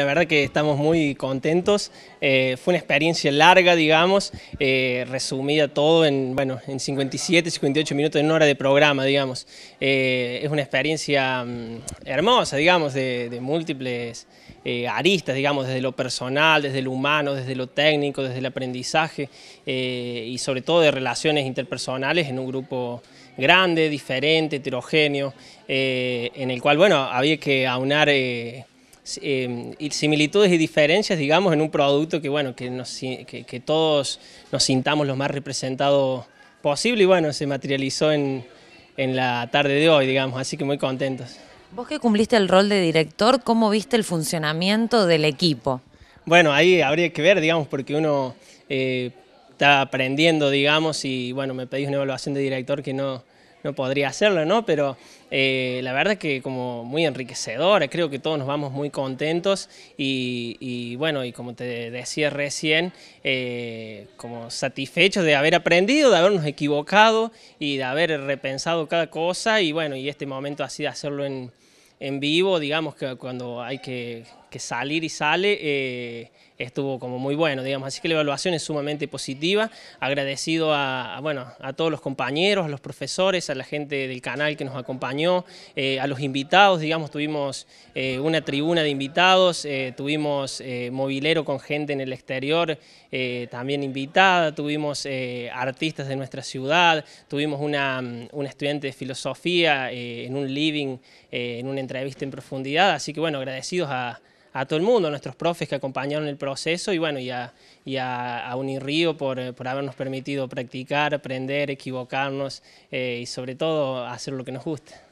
La verdad que estamos muy contentos. Eh, fue una experiencia larga, digamos, eh, resumida todo en, bueno, en 57, 58 minutos, en una hora de programa, digamos. Eh, es una experiencia mm, hermosa, digamos, de, de múltiples aristas, digamos, desde lo personal, desde lo humano, desde lo técnico, desde el aprendizaje y sobre todo de relaciones interpersonales en un grupo grande, diferente, heterogéneo, en el cual, bueno, había que aunar Em, similitudes y diferencias, digamos, en un producto que, bueno, que, todos nos sintamos lo más representados posible y bueno, se materializó en, la tarde de hoy, digamos, así que muy contentos. Vos que cumpliste el rol de director, ¿cómo viste el funcionamiento del equipo? Bueno, ahí habría que ver, digamos, porque uno eh, está aprendiendo, digamos, y bueno, me pedís una evaluación de director que no, no podría hacerlo, ¿no? Pero eh, la verdad es que como muy enriquecedora, creo que todos nos vamos muy contentos y, bueno, y como te decía recién, eh, como satisfechos de haber aprendido, de habernos equivocado y de haber repensado cada cosa y bueno, y este momento así de hacerlo en en vivo, digamos, que cuando hay que, salir y sale, eh, estuvo como muy bueno, digamos. Así que la evaluación es sumamente positiva. Agradecido a, bueno, a todos los compañeros, a los profesores, a la gente del canal que nos acompañó, eh, a los invitados, digamos, tuvimos eh, una tribuna de invitados, tuvimos movilero con gente en el exterior también invitada, tuvimos artistas de nuestra ciudad, tuvimos una, mm, estudiante de filosofía en un living, en un entrevista en profundidad, así que bueno, agradecidos a, todo el mundo, a nuestros profes que acompañaron el proceso y bueno, y a, a, Unirío eh, por, habernos permitido practicar, aprender, equivocarnos eh, y sobre todo hacer lo que nos gusta.